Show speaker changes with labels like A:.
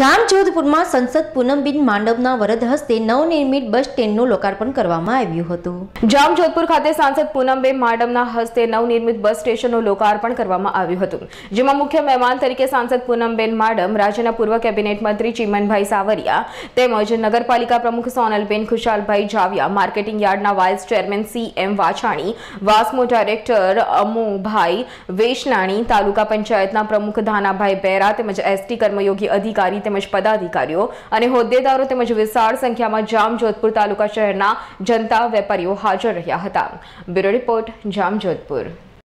A: જામજોધપુરમાં સંસદ પૂનમબેન માંડવના વરદ હસ્તે નવનિર્મિત બસ સ્ટેન્ડનું લોકાર્પણ
B: કરવામાં આવ્યું હતું જામજોધપુર ખાતે સાંસદ પૂનમબેન માંડવના હસ્તે નવનિર્મિત બસ સ્ટેશનનું લોકાર્પણ કરવામાં આવ્યું હતું જેમાં મુખ્ય મહેમાન તરીકે સાંસદ પૂનમબેન માડમ રાજ્યના પૂર્વ કેબિનેટ મંત્રી ચીમનભાઈ સાવરિયા તેમજ નગરપાલિકા પ્રમુખ સોનલબેન ખુશાલભાઈ જાવિયા માર્કેટિંગ યાર્ડના vice chairman C M Vachhani Wasmo director Amubhai Veshnani taluka પંચાયતના પ્રમુખ ધાનાભાઈ બેરા તેમજ એસટી કર્મયોગી અધિકારી તેમજ પદાધિકારીઓ અને હોદ્દેદારો તેમજ વિશાળ સંખ્યામાં જામજોધપુર તાલુકા શહેરના જનતા વેપારીઓ હાજર રહ્યા હતા બ્યુરો રિપોર્ટ જામજોધપુર